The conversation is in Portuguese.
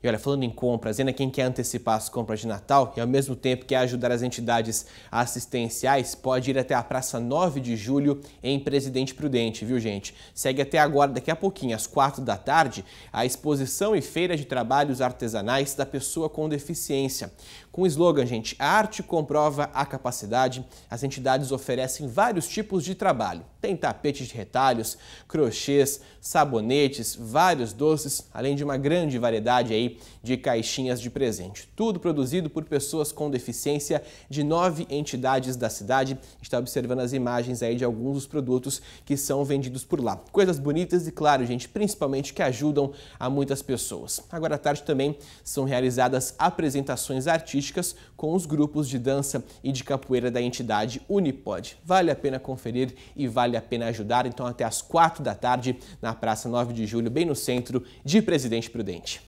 E olha, falando em compras, ainda quem quer antecipar as compras de Natal e ao mesmo tempo quer ajudar as entidades assistenciais, pode ir até a Praça 9 de Julho em Presidente Prudente, viu gente? Segue até agora, daqui a pouquinho, às 4 da tarde, a exposição e feira de trabalhos artesanais da pessoa com deficiência. Com o slogan, gente, a arte comprova a capacidade, as entidades oferecem vários tipos de trabalho. Tem tapetes de retalhos, crochês, sabonetes, vários doces, além de uma grande variedade aí de caixinhas de presente. Tudo produzido por pessoas com deficiência de nove entidades da cidade. Está observando as imagens aí de alguns dos produtos que são vendidos por lá. Coisas bonitas e, claro, gente, principalmente que ajudam a muitas pessoas. Agora à tarde também são realizadas apresentações artísticas com os grupos de dança e de capoeira da entidade Unipod. Vale a pena conferir e vale a pena ajudar. Então, até às quatro da tarde na Praça 9 de Julho, bem no centro de Presidente Prudente.